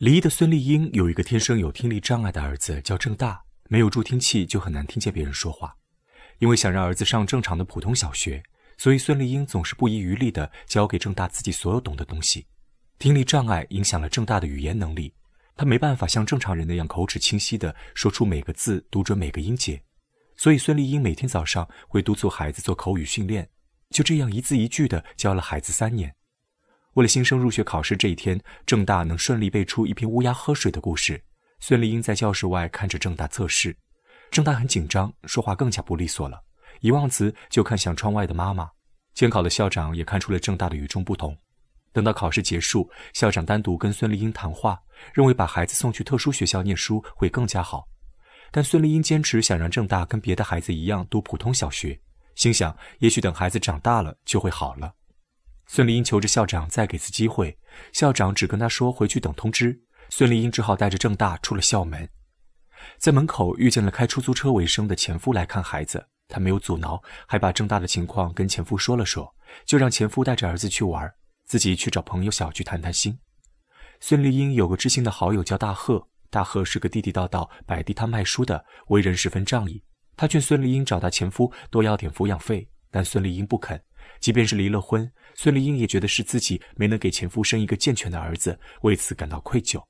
离异的孙丽英有一个天生有听力障碍的儿子，叫郑大，没有助听器就很难听见别人说话。因为想让儿子上正常的普通小学，所以孙丽英总是不遗余力地教给郑大自己所有懂的东西。听力障碍影响了郑大的语言能力，他没办法像正常人那样口齿清晰地说出每个字，读准每个音节。所以孙丽英每天早上会督促孩子做口语训练，就这样一字一句地教了孩子三年。为了新生入学考试这一天，郑大能顺利背出一篇乌鸦喝水的故事。孙丽英在教室外看着郑大测试，郑大很紧张，说话更加不利索了，一忘词就看向窗外的妈妈。监考的校长也看出了郑大的与众不同。等到考试结束，校长单独跟孙丽英谈话，认为把孩子送去特殊学校念书会更加好。但孙丽英坚持想让郑大跟别的孩子一样读普通小学，心想也许等孩子长大了就会好了。孙丽英求着校长再给次机会，校长只跟她说回去等通知。孙丽英只好带着郑大出了校门，在门口遇见了开出租车为生的前夫来看孩子，她没有阻挠，还把郑大的情况跟前夫说了说，就让前夫带着儿子去玩，自己去找朋友小聚谈谈心。孙丽英有个知心的好友叫大贺，大贺是个地地道道摆地摊卖书的，为人十分仗义。他劝孙丽英找她前夫多要点抚养费，但孙丽英不肯。即便是离了婚，孙丽英也觉得是自己没能给前夫生一个健全的儿子，为此感到愧疚。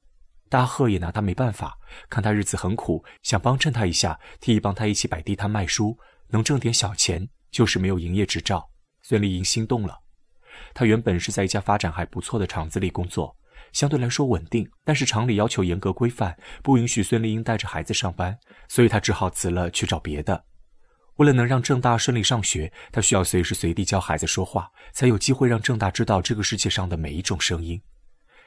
大贺也拿她没办法，看她日子很苦，想帮衬她一下，提议帮她一起摆地摊卖书，能挣点小钱。就是没有营业执照，孙丽英心动了。她原本是在一家发展还不错的厂子里工作，相对来说稳定，但是厂里要求严格规范，不允许孙丽英带着孩子上班，所以她只好辞了去找别的。为了能让郑大顺利上学，他需要随时随地教孩子说话，才有机会让郑大知道这个世界上的每一种声音。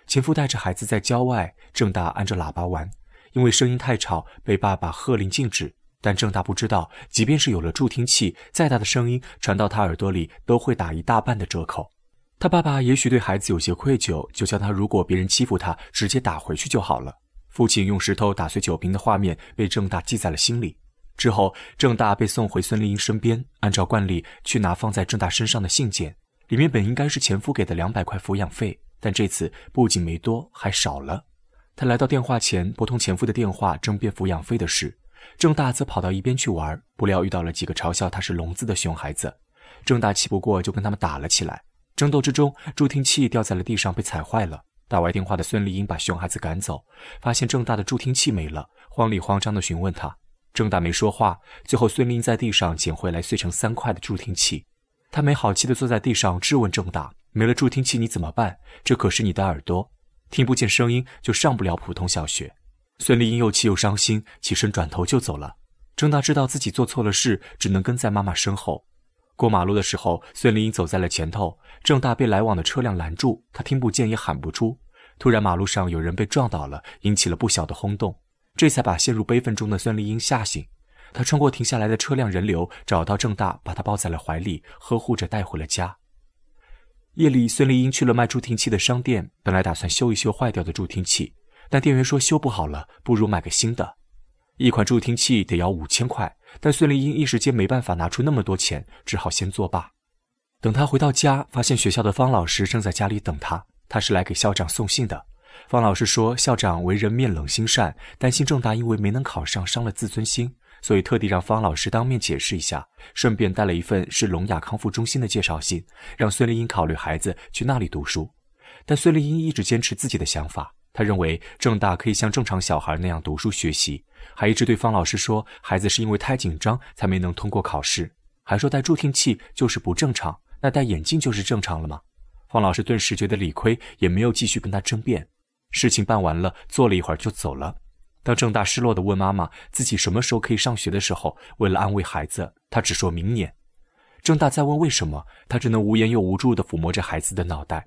前夫带着孩子在郊外，郑大按着喇叭玩，因为声音太吵，被爸爸喝令禁止。但郑大不知道，即便是有了助听器，再大的声音传到他耳朵里都会打一大半的折扣。他爸爸也许对孩子有些愧疚，就叫他如果别人欺负他，直接打回去就好了。父亲用石头打碎酒瓶的画面被郑大记在了心里。之后，郑大被送回孙丽英身边，按照惯例去拿放在郑大身上的信件，里面本应该是前夫给的两百块抚养费，但这次不仅没多，还少了。他来到电话前，拨通前夫的电话争辩抚养费的事，郑大则跑到一边去玩，不料遇到了几个嘲笑他是聋子的熊孩子，郑大气不过就跟他们打了起来。争斗之中，助听器掉在了地上被踩坏了。打完电话的孙丽英把熊孩子赶走，发现郑大的助听器没了，慌里慌张地询问他。郑大没说话，最后孙丽在地上捡回来碎成三块的助听器。他没好气地坐在地上质问郑大：“没了助听器你怎么办？这可是你的耳朵，听不见声音就上不了普通小学。”孙丽英又气又伤心，起身转头就走了。郑大知道自己做错了事，只能跟在妈妈身后。过马路的时候，孙丽英走在了前头，郑大被来往的车辆拦住，他听不见也喊不出。突然，马路上有人被撞倒了，引起了不小的轰动。这才把陷入悲愤中的孙丽英吓醒。她穿过停下来的车辆人流，找到郑大，把她抱在了怀里，呵护着带回了家。夜里，孙丽英去了卖助听器的商店，本来打算修一修坏掉的助听器，但店员说修不好了，不如买个新的。一款助听器得要五千块，但孙丽英一时间没办法拿出那么多钱，只好先作罢。等她回到家，发现学校的方老师正在家里等她，他是来给校长送信的。方老师说：“校长为人面冷心善，担心郑大因为没能考上伤了自尊心，所以特地让方老师当面解释一下，顺便带了一份是聋哑康复中心的介绍信，让孙丽英考虑孩子去那里读书。”但孙丽英一直坚持自己的想法，她认为郑大可以像正常小孩那样读书学习，还一直对方老师说：“孩子是因为太紧张才没能通过考试，还说戴助听器就是不正常，那戴眼镜就是正常了吗？”方老师顿时觉得理亏，也没有继续跟他争辩。事情办完了，坐了一会儿就走了。当郑大失落地问妈妈自己什么时候可以上学的时候，为了安慰孩子，他只说明年。郑大再问为什么，他只能无言又无助地抚摸着孩子的脑袋。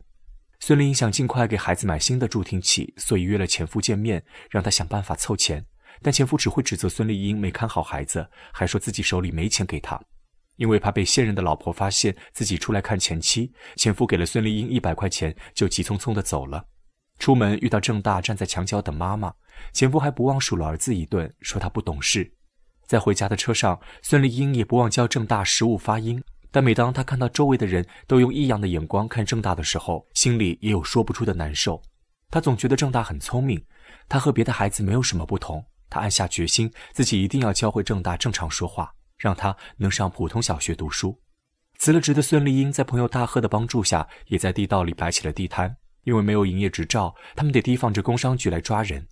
孙丽英想尽快给孩子买新的助听器，所以约了前夫见面，让他想办法凑钱。但前夫只会指责孙丽英没看好孩子，还说自己手里没钱给他，因为怕被现任的老婆发现自己出来看前妻，前夫给了孙丽英一百块钱，就急匆匆地走了。出门遇到郑大站在墙角等妈妈，前夫还不忘数了儿子一顿，说他不懂事。在回家的车上，孙丽英也不忘教郑大食物发音，但每当她看到周围的人都用异样的眼光看郑大的时候，心里也有说不出的难受。她总觉得郑大很聪明，他和别的孩子没有什么不同。她暗下决心，自己一定要教会郑大正常说话，让他能上普通小学读书。辞了职的孙丽英在朋友大贺的帮助下，也在地道里摆起了地摊。因为没有营业执照，他们得提防着工商局来抓人。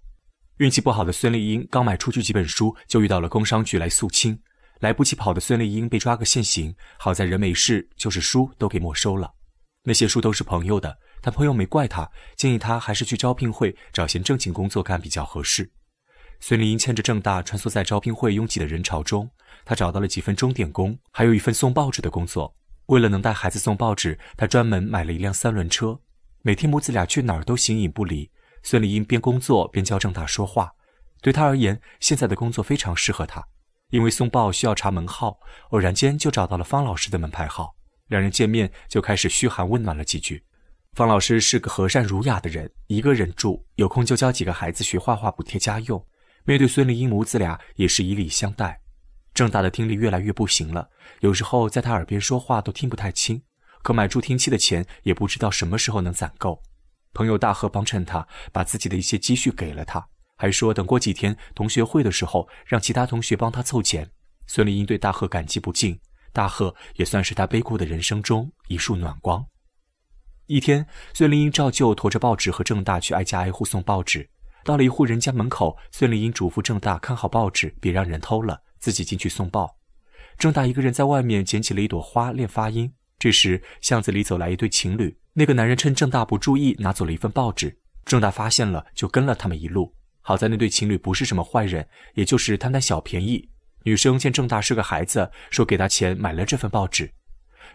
运气不好的孙丽英刚买出去几本书，就遇到了工商局来肃清。来不及跑的孙丽英被抓个现行，好在人没事，就是书都给没收了。那些书都是朋友的，但朋友没怪他，建议他还是去招聘会找些正经工作干比较合适。孙丽英牵着正大穿梭在招聘会拥挤的人潮中，她找到了几份钟点工，还有一份送报纸的工作。为了能带孩子送报纸，她专门买了一辆三轮车。每天母子俩去哪儿都形影不离。孙丽英边工作边教郑大说话，对他而言，现在的工作非常适合他，因为送报需要查门号，偶然间就找到了方老师的门牌号。两人见面就开始嘘寒问暖了几句。方老师是个和善儒雅的人，一个人住，有空就教几个孩子学画画补贴家用。面对孙丽英母子俩也是以礼相待。郑大的听力越来越不行了，有时候在他耳边说话都听不太清。可买助听器的钱也不知道什么时候能攒够，朋友大贺帮衬他，把自己的一些积蓄给了他，还说等过几天同学会的时候，让其他同学帮他凑钱。孙丽英对大贺感激不尽，大贺也算是他悲苦的人生中一束暖光。一天，孙丽英照旧驮着报纸和郑大去挨家挨户送报纸。到了一户人家门口，孙丽英嘱咐郑大看好报纸，别让人偷了，自己进去送报。郑大一个人在外面捡起了一朵花练发音。这时，巷子里走来一对情侣。那个男人趁郑大不注意，拿走了一份报纸。郑大发现了，就跟了他们一路。好在那对情侣不是什么坏人，也就是贪贪小便宜。女生见郑大是个孩子，说给他钱买了这份报纸。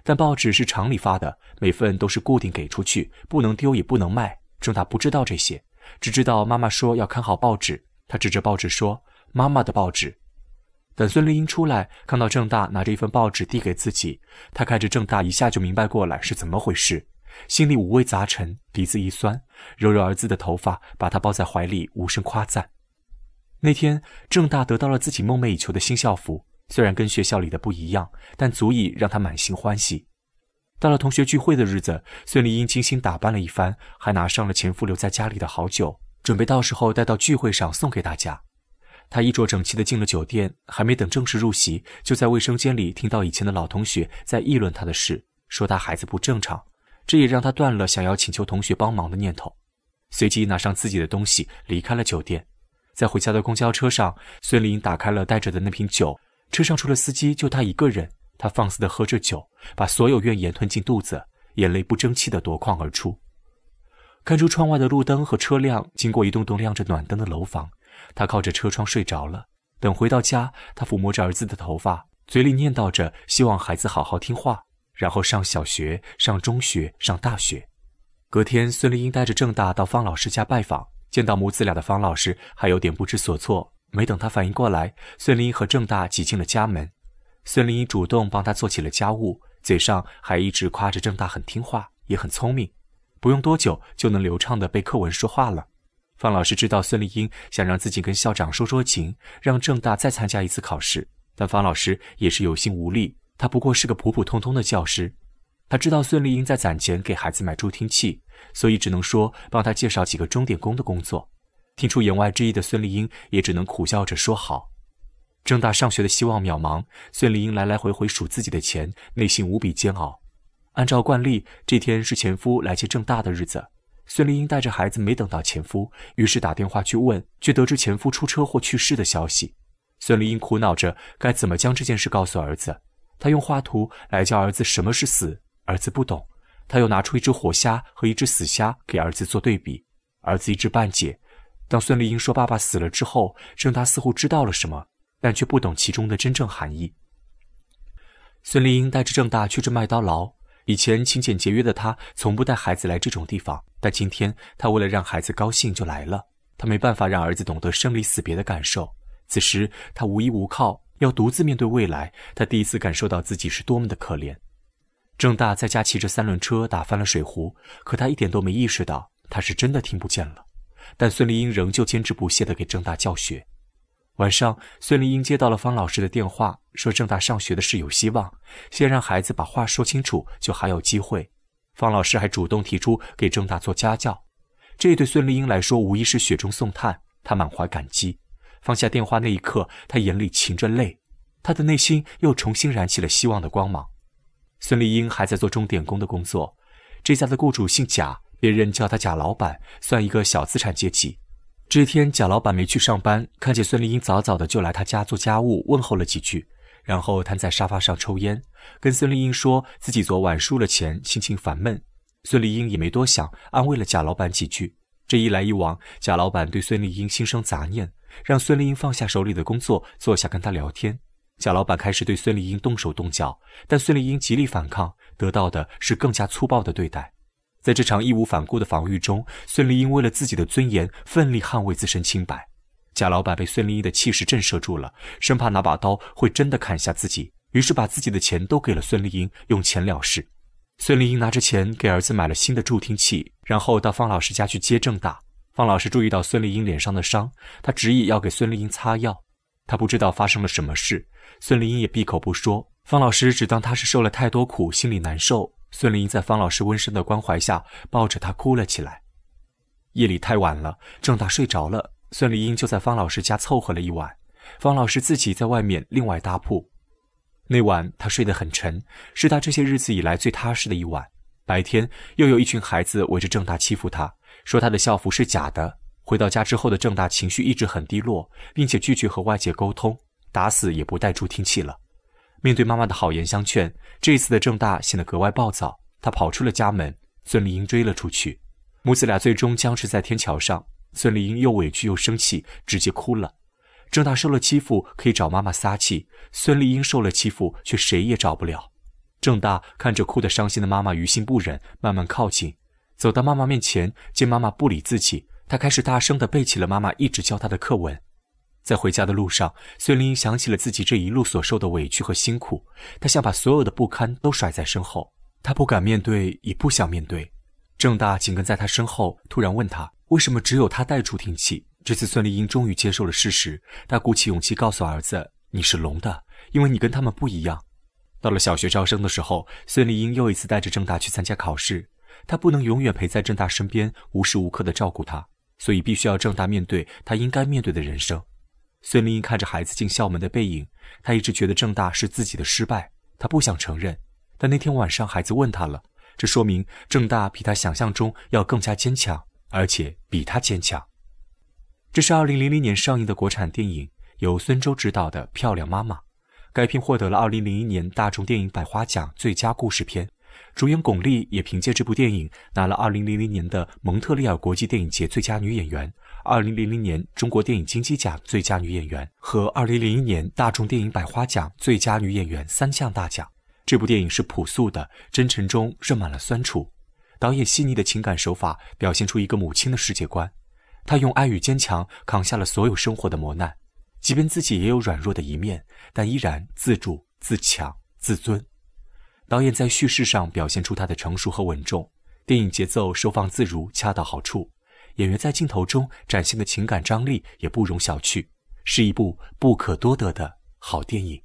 但报纸是厂里发的，每份都是固定给出去，不能丢，也不能卖。郑大不知道这些，只知道妈妈说要看好报纸。他指着报纸说：“妈妈的报纸。”等孙丽英出来，看到郑大拿着一份报纸递给自己，她看着郑大，一下就明白过来是怎么回事，心里五味杂陈，鼻子一酸，揉揉儿子的头发，把他抱在怀里，无声夸赞。那天，郑大得到了自己梦寐以求的新校服，虽然跟学校里的不一样，但足以让他满心欢喜。到了同学聚会的日子，孙丽英精心打扮了一番，还拿上了前夫留在家里的好酒，准备到时候带到聚会上送给大家。他衣着整齐地进了酒店，还没等正式入席，就在卫生间里听到以前的老同学在议论他的事，说他孩子不正常，这也让他断了想要请求同学帮忙的念头。随即拿上自己的东西离开了酒店，在回家的公交车上，孙林打开了带着的那瓶酒。车上除了司机，就他一个人。他放肆地喝着酒，把所有怨言吞进肚子，眼泪不争气地夺眶而出。看出窗外的路灯和车辆经过一栋栋亮着暖灯的楼房。他靠着车窗睡着了。等回到家，他抚摸着儿子的头发，嘴里念叨着，希望孩子好好听话，然后上小学、上中学、上大学。隔天，孙丽英带着郑大到方老师家拜访，见到母子俩的方老师还有点不知所措。没等他反应过来，孙丽英和郑大挤进了家门。孙丽英主动帮他做起了家务，嘴上还一直夸着郑大很听话，也很聪明，不用多久就能流畅地背课文说话了。方老师知道孙丽英想让自己跟校长说说情，让郑大再参加一次考试，但方老师也是有心无力，他不过是个普普通通的教师。他知道孙丽英在攒钱给孩子买助听器，所以只能说帮他介绍几个钟点工的工作。听出言外之意的孙丽英也只能苦笑着说好。郑大上学的希望渺茫，孙丽英来来回回数自己的钱，内心无比煎熬。按照惯例，这天是前夫来接郑大的日子。孙丽英带着孩子没等到前夫，于是打电话去问，却得知前夫出车祸去世的消息。孙丽英苦恼着该怎么将这件事告诉儿子。她用画图来教儿子什么是死，儿子不懂。她又拿出一只活虾和一只死虾给儿子做对比，儿子一知半解。当孙丽英说爸爸死了之后，郑大似乎知道了什么，但却不懂其中的真正含义。孙丽英带着郑大去这麦当劳。以前勤俭节约的他，从不带孩子来这种地方，但今天他为了让孩子高兴就来了。他没办法让儿子懂得生离死别的感受。此时他无依无靠，要独自面对未来，他第一次感受到自己是多么的可怜。郑大在家骑着三轮车，打翻了水壶，可他一点都没意识到，他是真的听不见了。但孙丽英仍旧坚持不懈地给郑大教学。晚上，孙丽英接到了方老师的电话，说郑大上学的事有希望，先让孩子把话说清楚，就还有机会。方老师还主动提出给郑大做家教，这对孙丽英来说无疑是雪中送炭，她满怀感激。放下电话那一刻，她眼里噙着泪，她的内心又重新燃起了希望的光芒。孙丽英还在做钟点工的工作，这家的雇主姓贾，别人叫他贾老板，算一个小资产阶级。这天，贾老板没去上班，看见孙丽英早早的就来他家做家务，问候了几句，然后瘫在沙发上抽烟，跟孙丽英说自己昨晚输了钱，心情烦闷。孙丽英也没多想，安慰了贾老板几句。这一来一往，贾老板对孙丽英心生杂念，让孙丽英放下手里的工作，坐下跟他聊天。贾老板开始对孙丽英动手动脚，但孙丽英极力反抗，得到的是更加粗暴的对待。在这场义无反顾的防御中，孙丽英为了自己的尊严，奋力捍卫自身清白。贾老板被孙丽英的气势震慑住了，生怕那把刀会真的砍下自己，于是把自己的钱都给了孙丽英，用钱了事。孙丽英拿着钱给儿子买了新的助听器，然后到方老师家去接正大。方老师注意到孙丽英脸上的伤，他执意要给孙丽英擦药。他不知道发生了什么事，孙丽英也闭口不说。方老师只当她是受了太多苦，心里难受。孙丽英在方老师温声的关怀下，抱着他哭了起来。夜里太晚了，郑大睡着了，孙丽英就在方老师家凑合了一晚，方老师自己在外面另外搭铺。那晚他睡得很沉，是他这些日子以来最踏实的一晚。白天又有一群孩子围着郑大欺负他，说他的校服是假的。回到家之后的郑大情绪一直很低落，并且拒绝和外界沟通，打死也不带助听器了。面对妈妈的好言相劝，这一次的郑大显得格外暴躁，他跑出了家门，孙丽英追了出去，母子俩最终僵持在天桥上。孙丽英又委屈又生气，直接哭了。郑大受了欺负可以找妈妈撒气，孙丽英受了欺负却谁也找不了。郑大看着哭得伤心的妈妈，于心不忍，慢慢靠近，走到妈妈面前，见妈妈不理自己，他开始大声地背起了妈妈一直教他的课文。在回家的路上，孙丽英想起了自己这一路所受的委屈和辛苦，她想把所有的不堪都甩在身后，她不敢面对，也不想面对。郑大紧跟在她身后，突然问她：“为什么只有他带助听器？”这次，孙丽英终于接受了事实，她鼓起勇气告诉儿子：“你是聋的，因为你跟他们不一样。”到了小学招生的时候，孙丽英又一次带着郑大去参加考试。她不能永远陪在郑大身边，无时无刻的照顾他，所以必须要郑大面对他应该面对的人生。孙丽英看着孩子进校门的背影，她一直觉得郑大是自己的失败，她不想承认。但那天晚上，孩子问他了，这说明郑大比她想象中要更加坚强，而且比她坚强。这是2000年上映的国产电影，由孙周执导的《漂亮妈妈》，该片获得了2001年大众电影百花奖最佳故事片，主演巩俐也凭借这部电影拿了2000年的蒙特利尔国际电影节最佳女演员。二零零零年，中国电影金鸡奖最佳女演员和二零零一年大众电影百花奖最佳女演员三项大奖。这部电影是朴素的，真诚中渗满了酸楚。导演细腻的情感手法表现出一个母亲的世界观。她用爱与坚强扛下了所有生活的磨难，即便自己也有软弱的一面，但依然自助、自强、自尊。导演在叙事上表现出他的成熟和稳重，电影节奏收放自如，恰到好处。演员在镜头中展现的情感张力也不容小觑，是一部不可多得的好电影。